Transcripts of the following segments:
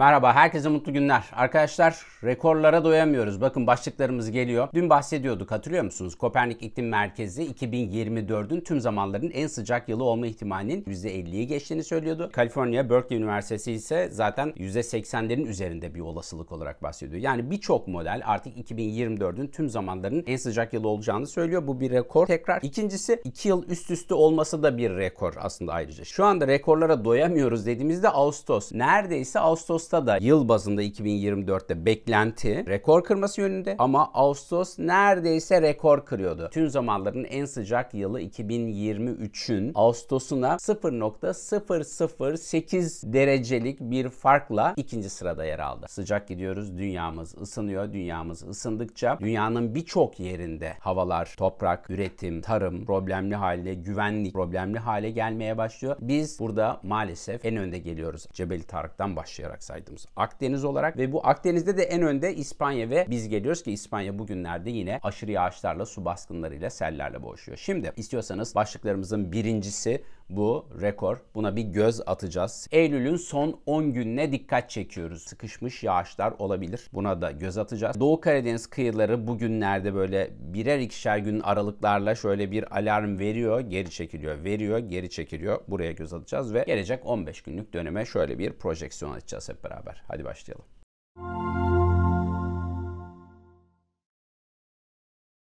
Merhaba, herkese mutlu günler. Arkadaşlar rekorlara doyamıyoruz. Bakın başlıklarımız geliyor. Dün bahsediyorduk hatırlıyor musunuz? Kopernik İklim Merkezi 2024'ün tüm zamanların en sıcak yılı olma ihtimalinin %50'yi geçtiğini söylüyordu. Kaliforniya Berkeley Üniversitesi ise zaten %80'lerin üzerinde bir olasılık olarak bahsediyor. Yani birçok model artık 2024'ün tüm zamanların en sıcak yılı olacağını söylüyor. Bu bir rekor tekrar. İkincisi 2 yıl üst üste olması da bir rekor aslında ayrıca. Şu anda rekorlara doyamıyoruz dediğimizde Ağustos. Neredeyse Ağustos Ağustos'ta da yıl bazında 2024'te beklenti rekor kırması yönünde ama Ağustos neredeyse rekor kırıyordu. Tüm zamanların en sıcak yılı 2023'ün Ağustos'una 0.008 derecelik bir farkla ikinci sırada yer aldı. Sıcak gidiyoruz, dünyamız ısınıyor. Dünyamız ısındıkça dünyanın birçok yerinde havalar, toprak, üretim, tarım problemli hale, güvenlik problemli hale gelmeye başlıyor. Biz burada maalesef en önde geliyoruz. Cebel Tarık'tan başlayarak say saydığımız Akdeniz olarak ve bu Akdeniz'de de en önde İspanya ve biz geliyoruz ki İspanya bugünlerde yine aşırı yağışlarla, su baskınlarıyla, sellerle boğuşuyor. Şimdi istiyorsanız başlıklarımızın birincisi bu rekor. Buna bir göz atacağız. Eylül'ün son 10 gününe dikkat çekiyoruz. Sıkışmış yağışlar olabilir. Buna da göz atacağız. Doğu Karadeniz kıyıları bugünlerde böyle birer ikişer gün aralıklarla şöyle bir alarm veriyor, geri çekiliyor, veriyor, geri çekiliyor. Buraya göz atacağız ve gelecek 15 günlük döneme şöyle bir projeksiyon açacağız hep beraber. Hadi başlayalım.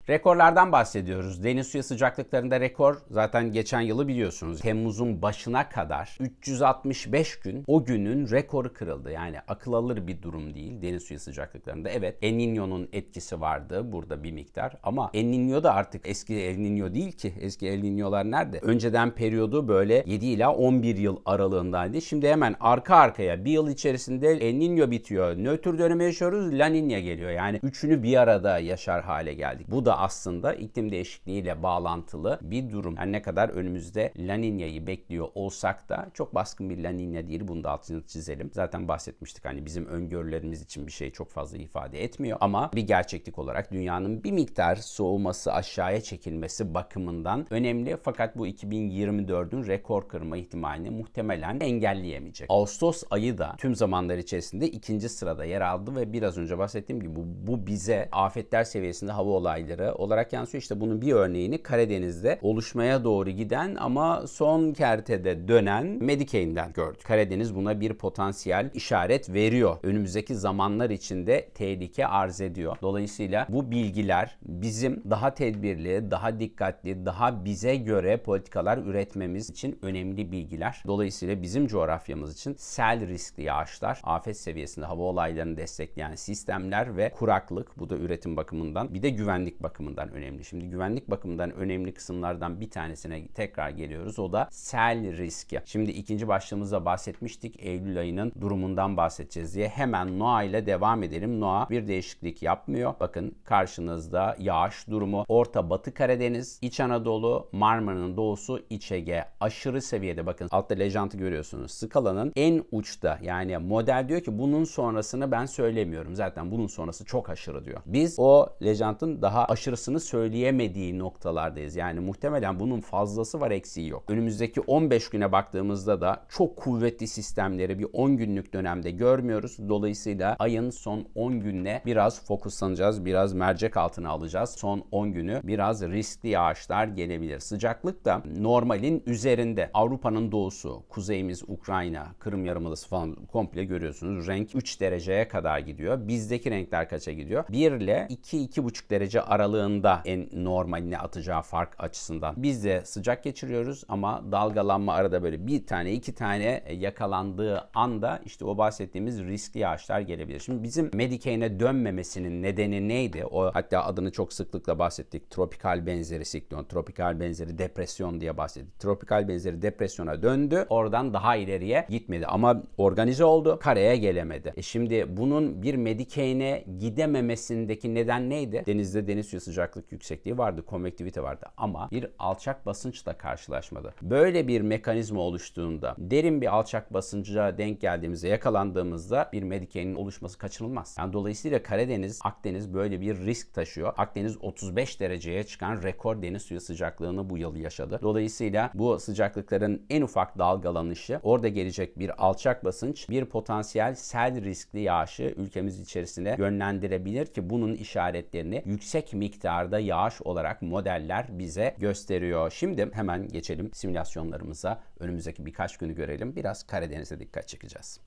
Rekorlardan bahsediyoruz. Deniz suyu sıcaklıklarında rekor zaten geçen yılı biliyorsunuz. Temmuz'un başına kadar 365 gün o günün rekoru kırıldı. Yani akıl alır bir durum değil deniz suyu sıcaklıklarında. Evet El Niño'nun etkisi vardı burada bir miktar ama El Niño da artık eski El Niño değil ki. Eski El Niño'lar nerede? Önceden periyodu böyle 7 ila 11 yıl aralığındaydı. Şimdi hemen arka arkaya bir yıl içerisinde El Niño bitiyor. Nötr dönemi yaşıyoruz. La Niña geliyor. Yani üçünü bir arada yaşar hale geldik. Bu da da aslında iklim değişikliğiyle bağlantılı bir durum. Yani ne kadar önümüzde La Niña'yı bekliyor olsak da çok baskın bir La Niña değil. Bunu da altını çizelim. Zaten bahsetmiştik hani bizim öngörülerimiz için bir şey çok fazla ifade etmiyor ama bir gerçeklik olarak dünyanın bir miktar soğuması aşağıya çekilmesi bakımından önemli fakat bu 2024'ün rekor kırma ihtimalini muhtemelen engelleyemeyecek. Ağustos ayı da tüm zamanlar içerisinde ikinci sırada yer aldı ve biraz önce bahsettiğim gibi bu bize afetler seviyesinde hava olayları oranları olarak yansıyor. İşte bunun bir örneğini Karadeniz'de oluşmaya doğru giden ama son kertede dönen Medicaid'den gördük. Karadeniz buna bir potansiyel işaret veriyor. Önümüzdeki zamanlar içinde tehlike arz ediyor. Dolayısıyla bu bilgiler bizim daha tedbirli, daha dikkatli, daha bize göre politikalar üretmemiz için önemli bilgiler. Dolayısıyla bizim coğrafyamız için sel riskli yağışlar, afet seviyesinde hava olaylarını destekleyen sistemler ve kuraklık bu da üretim bakımından bir de güvenlik bakımından bakımından önemli. Şimdi güvenlik bakımından önemli kısımlardan bir tanesine tekrar geliyoruz. O da sel riski. Şimdi ikinci başlığımızda bahsetmiştik. Eylül ayının durumundan bahsedeceğiz diye. Hemen NOAA ile devam edelim. NOAA bir değişiklik yapmıyor. Bakın karşınızda yağış durumu. Orta Batı Karadeniz, İç Anadolu, Marmara'nın doğusu, İç Ege. Aşırı seviyede bakın altta lejantı görüyorsunuz. Skalanın en uçta yani model diyor ki bunun sonrasını ben söylemiyorum. Zaten bunun sonrası çok aşırı diyor. Biz o lejantın daha aşırı aşırısını söyleyemediği noktalardayız. Yani muhtemelen bunun fazlası var eksiği yok. Önümüzdeki 15 güne baktığımızda da çok kuvvetli sistemleri bir 10 günlük dönemde görmüyoruz. Dolayısıyla ayın son 10 gününe biraz fokuslanacağız. Biraz mercek altına alacağız. Son 10 günü biraz riskli yağışlar gelebilir. Sıcaklık da normalin üzerinde. Avrupa'nın doğusu, kuzeyimiz Ukrayna, Kırım Yarımadası falan komple görüyorsunuz. Renk 3 dereceye kadar gidiyor. Bizdeki renkler kaça gidiyor? 1 ile 2-2,5 derece aralığı aralığında en normaline atacağı fark açısından. Biz de sıcak geçiriyoruz ama dalgalanma arada böyle bir tane iki tane e, yakalandığı anda işte o bahsettiğimiz riskli yağışlar gelebilir. Şimdi bizim Medicaid'e dönmemesinin nedeni neydi? O hatta adını çok sıklıkla bahsettik. Tropikal benzeri siklon, tropikal benzeri depresyon diye bahsettik. Tropikal benzeri depresyona döndü. Oradan daha ileriye gitmedi ama organize oldu. Karaya gelemedi. E şimdi bunun bir Medicaid'e gidememesindeki neden neydi? Denizde deniz basınç sıcaklık yüksekliği vardı, konvektivite vardı ama bir alçak basınçla karşılaşmadı. Böyle bir mekanizma oluştuğunda, derin bir alçak basınca denk geldiğimizde, yakalandığımızda bir medikenin oluşması kaçınılmaz. Yani dolayısıyla Karadeniz, Akdeniz böyle bir risk taşıyor. Akdeniz 35 dereceye çıkan rekor deniz suyu sıcaklığını bu yıl yaşadı. Dolayısıyla bu sıcaklıkların en ufak dalgalanışı, orada gelecek bir alçak basınç, bir potansiyel sel riskli yağışı ülkemiz içerisine yönlendirebilir ki bunun işaretlerini yüksek mi miktarda yağış olarak modeller bize gösteriyor. Şimdi hemen geçelim simülasyonlarımıza. Önümüzdeki birkaç günü görelim. Biraz Karadeniz'e dikkat çekeceğiz.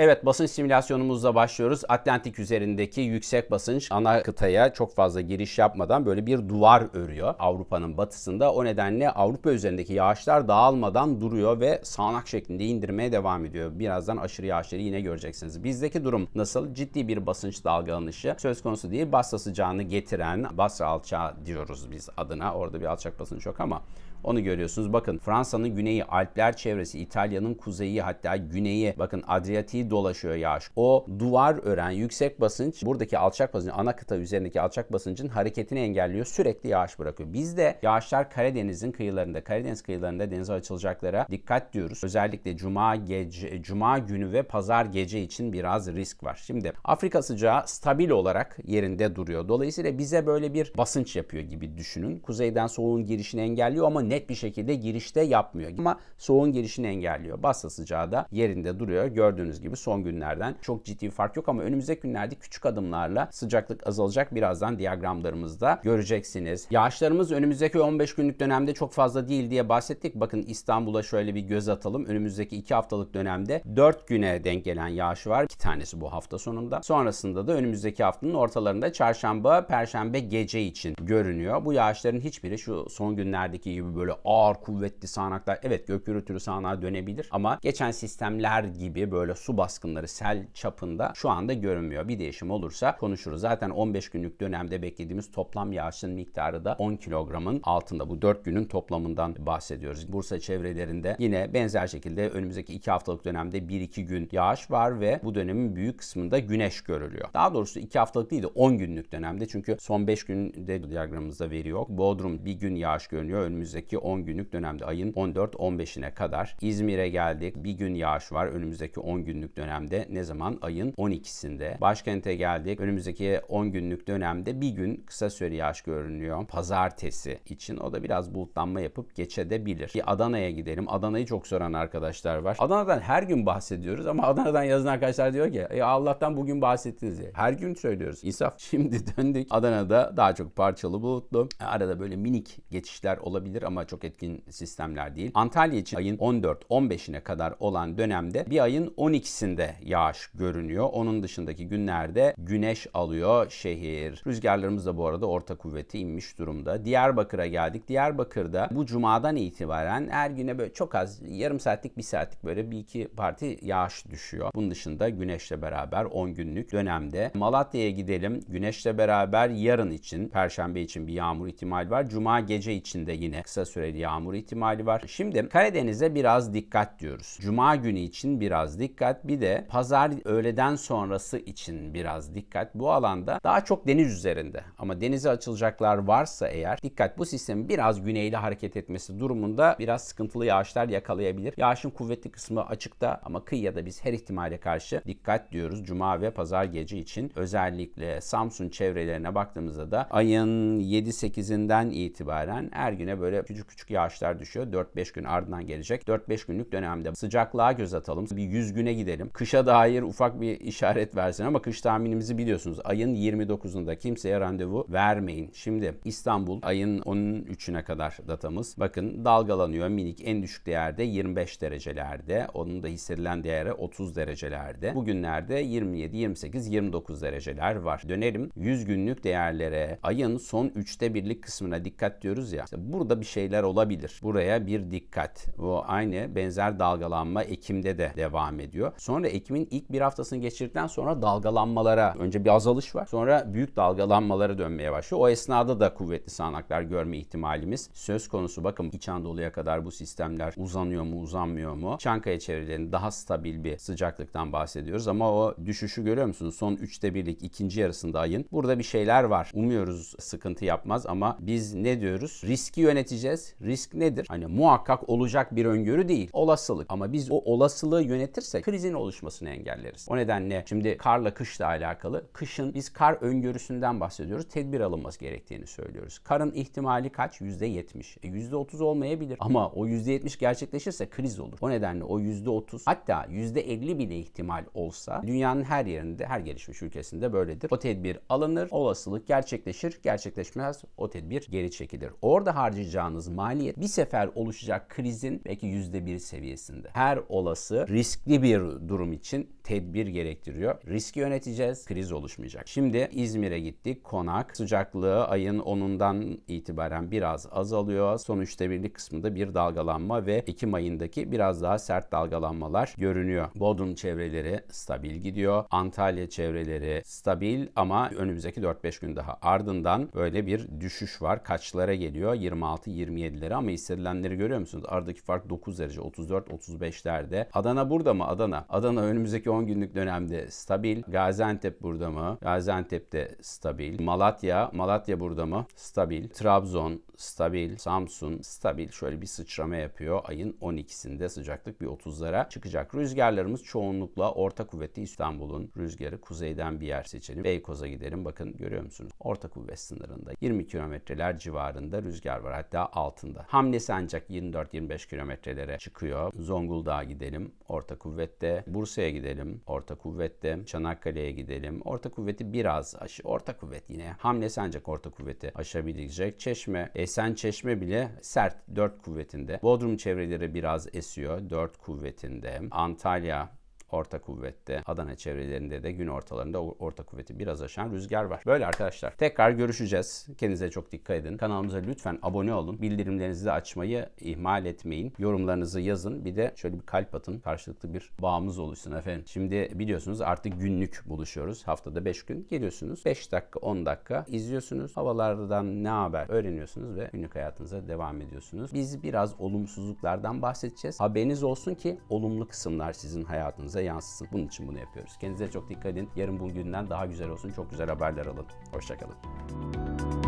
Evet basınç simülasyonumuzla başlıyoruz. Atlantik üzerindeki yüksek basınç ana kıtaya çok fazla giriş yapmadan böyle bir duvar örüyor Avrupa'nın batısında. O nedenle Avrupa üzerindeki yağışlar dağılmadan duruyor ve sağanak şeklinde indirmeye devam ediyor. Birazdan aşırı yağışları yine göreceksiniz. Bizdeki durum nasıl? Ciddi bir basınç dalgalanışı söz konusu değil. Basra sıcağını getiren basra alçağı diyoruz biz adına. Orada bir alçak basınç yok ama onu görüyorsunuz. Bakın Fransa'nın güneyi, Alpler çevresi, İtalya'nın kuzeyi hatta güneyi. Bakın Adriyatik'i dolaşıyor yağış. O duvar ören yüksek basınç buradaki alçak basınç, ana kıta üzerindeki alçak basıncın hareketini engelliyor. Sürekli yağış bırakıyor. Biz de yağışlar Karadeniz'in kıyılarında, Karadeniz kıyılarında denize açılacaklara dikkat diyoruz. Özellikle cuma gece, cuma günü ve pazar gece için biraz risk var. Şimdi Afrika sıcağı stabil olarak yerinde duruyor. Dolayısıyla bize böyle bir basınç yapıyor gibi düşünün. Kuzeyden soğuğun girişini engelliyor ama net bir şekilde girişte yapmıyor. Ama soğuğun girişini engelliyor. Bassa sıcağı da yerinde duruyor. Gördüğünüz gibi son günlerden çok ciddi bir fark yok ama önümüzdeki günlerde küçük adımlarla sıcaklık azalacak. Birazdan diyagramlarımızda göreceksiniz. Yağışlarımız önümüzdeki 15 günlük dönemde çok fazla değil diye bahsettik. Bakın İstanbul'a şöyle bir göz atalım. Önümüzdeki 2 haftalık dönemde 4 güne denk gelen yağış var. 2 tanesi bu hafta sonunda. Sonrasında da önümüzdeki haftanın ortalarında çarşamba, perşembe gece için görünüyor. Bu yağışların hiçbiri şu son günlerdeki gibi böyle ağır kuvvetli sağanaklar evet gök gürültülü sağanağa dönebilir ama geçen sistemler gibi böyle su baskınları sel çapında şu anda görünmüyor. Bir değişim olursa konuşuruz. Zaten 15 günlük dönemde beklediğimiz toplam yağışın miktarı da 10 kilogramın altında. Bu 4 günün toplamından bahsediyoruz. Bursa çevrelerinde yine benzer şekilde önümüzdeki 2 haftalık dönemde 1-2 gün yağış var ve bu dönemin büyük kısmında güneş görülüyor. Daha doğrusu 2 haftalık değil de 10 günlük dönemde çünkü son 5 günde diyagramımızda veri yok. Bodrum bir gün yağış görünüyor. Önümüzdeki önümüzdeki 10 günlük dönemde ayın 14-15'ine kadar İzmir'e geldik. Bir gün yağış var önümüzdeki 10 günlük dönemde. Ne zaman? Ayın 12'sinde. Başkente geldik. Önümüzdeki 10 günlük dönemde bir gün kısa süre yağış görünüyor. Pazartesi için o da biraz bulutlanma yapıp geçebilir. Bir Adana'ya gidelim. Adana'yı çok soran arkadaşlar var. Adana'dan her gün bahsediyoruz ama Adana'dan yazın arkadaşlar diyor ki e, Allah'tan bugün bahsettiniz diye. Her gün söylüyoruz. İnsaf. Şimdi döndük. Adana'da daha çok parçalı bulutlu. E, arada böyle minik geçişler olabilir ama ama çok etkin sistemler değil. Antalya için ayın 14-15'ine kadar olan dönemde bir ayın 12'sinde yağış görünüyor. Onun dışındaki günlerde güneş alıyor şehir. Rüzgarlarımız da bu arada orta kuvveti inmiş durumda. Diyarbakır'a geldik. Diyarbakır'da bu cumadan itibaren her güne böyle çok az yarım saatlik bir saatlik böyle bir iki parti yağış düşüyor. Bunun dışında güneşle beraber 10 günlük dönemde. Malatya'ya gidelim. Güneşle beraber yarın için, perşembe için bir yağmur ihtimal var. Cuma gece içinde yine kısa süreli yağmur ihtimali var. Şimdi Karadeniz'e biraz dikkat diyoruz. Cuma günü için biraz dikkat. Bir de pazar öğleden sonrası için biraz dikkat. Bu alanda daha çok deniz üzerinde ama denize açılacaklar varsa eğer dikkat bu sistemin biraz güneyli hareket etmesi durumunda biraz sıkıntılı yağışlar yakalayabilir. Yağışın kuvvetli kısmı açıkta ama kıyıda biz her ihtimale karşı dikkat diyoruz. Cuma ve pazar gece için özellikle Samsun çevrelerine baktığımızda da ayın 7-8'inden itibaren her güne böyle küçük kalıcı küçük yağışlar düşüyor. 4-5 gün ardından gelecek. 4-5 günlük dönemde sıcaklığa göz atalım. Bir 100 güne gidelim. Kışa dair ufak bir işaret versin ama kış tahminimizi biliyorsunuz. Ayın 29'unda kimseye randevu vermeyin. Şimdi İstanbul ayın 13'üne kadar datamız. Bakın dalgalanıyor minik. En düşük değerde 25 derecelerde. Onun da hissedilen değeri 30 derecelerde. Bugünlerde 27, 28, 29 dereceler var. Dönelim 100 günlük değerlere. Ayın son 3'te birlik kısmına dikkat diyoruz ya. İşte burada bir şey şeyler olabilir. Buraya bir dikkat. Bu aynı benzer dalgalanma Ekim'de de devam ediyor. Sonra Ekim'in ilk bir haftasını geçirdikten sonra dalgalanmalara önce bir azalış var. Sonra büyük dalgalanmalara dönmeye başlıyor. O esnada da kuvvetli sağanaklar görme ihtimalimiz söz konusu. Bakın İç Anadolu'ya kadar bu sistemler uzanıyor mu uzanmıyor mu? Çankaya çevrelerinde daha stabil bir sıcaklıktan bahsediyoruz ama o düşüşü görüyor musunuz? Son 3'te birlik ikinci yarısında ayın. Burada bir şeyler var. Umuyoruz sıkıntı yapmaz ama biz ne diyoruz? Riski yöneteceğiz edeceğiz. Risk nedir? Hani muhakkak olacak bir öngörü değil. Olasılık. Ama biz o olasılığı yönetirsek krizin oluşmasını engelleriz. O nedenle şimdi karla kışla alakalı. Kışın biz kar öngörüsünden bahsediyoruz. Tedbir alınması gerektiğini söylüyoruz. Karın ihtimali kaç? %70. E %30 olmayabilir. Ama o %70 gerçekleşirse kriz olur. O nedenle o %30 hatta %50 bile ihtimal olsa dünyanın her yerinde, her gelişmiş ülkesinde böyledir. O tedbir alınır, olasılık gerçekleşir, gerçekleşmez o tedbir geri çekilir. Orada harcayacağınız harcayacağınız maliyet bir sefer oluşacak krizin belki %1 seviyesinde. Her olası riskli bir durum için tedbir gerektiriyor. Riski yöneteceğiz, kriz oluşmayacak. Şimdi İzmir'e gittik, konak. Sıcaklığı ayın 10'undan itibaren biraz azalıyor. Son birlik kısmında bir dalgalanma ve Ekim ayındaki biraz daha sert dalgalanmalar görünüyor. Bodrum çevreleri stabil gidiyor. Antalya çevreleri stabil ama önümüzdeki 4-5 gün daha ardından böyle bir düşüş var. Kaçlara geliyor? 26-20 27'leri ama hissedilenleri görüyor musunuz? Aradaki fark 9 derece 34-35'lerde. Adana burada mı? Adana. Adana önümüzdeki 10 günlük dönemde stabil. Gaziantep burada mı? Gaziantep'te stabil. Malatya. Malatya burada mı? Stabil. Trabzon stabil. Samsun stabil. Şöyle bir sıçrama yapıyor. Ayın 12'sinde sıcaklık bir 30'lara çıkacak. Rüzgarlarımız çoğunlukla orta kuvvetli İstanbul'un rüzgarı kuzeyden bir yer seçelim. Beykoz'a gidelim. Bakın görüyor musunuz? Orta kuvvet sınırında 20 kilometreler civarında rüzgar var. Hatta altında. Hamlesi ancak 24-25 kilometrelere çıkıyor. Zonguldak'a gidelim. Orta kuvvette. Bursa'ya gidelim. Orta kuvvette. Çanakkale'ye gidelim. Orta kuvveti biraz aşı. Orta kuvvet yine. Hamlesi ancak orta kuvveti aşabilecek. Çeşme. Esen Çeşme bile sert. 4 kuvvetinde. Bodrum çevreleri biraz esiyor. 4 kuvvetinde. Antalya orta kuvvette. Adana çevrelerinde de gün ortalarında orta kuvveti biraz aşan rüzgar var. Böyle arkadaşlar. Tekrar görüşeceğiz. Kendinize çok dikkat edin. Kanalımıza lütfen abone olun. Bildirimlerinizi de açmayı ihmal etmeyin. Yorumlarınızı yazın. Bir de şöyle bir kalp atın. Karşılıklı bir bağımız oluşsun efendim. Şimdi biliyorsunuz artık günlük buluşuyoruz. Haftada 5 gün geliyorsunuz. 5 dakika 10 dakika izliyorsunuz. Havalardan ne haber öğreniyorsunuz ve günlük hayatınıza devam ediyorsunuz. Biz biraz olumsuzluklardan bahsedeceğiz. Haberiniz olsun ki olumlu kısımlar sizin hayatınıza hayatınıza yansısın. Bunun için bunu yapıyoruz. Kendinize çok dikkat edin. Yarın bugünden daha güzel olsun. Çok güzel haberler alın. Hoşçakalın.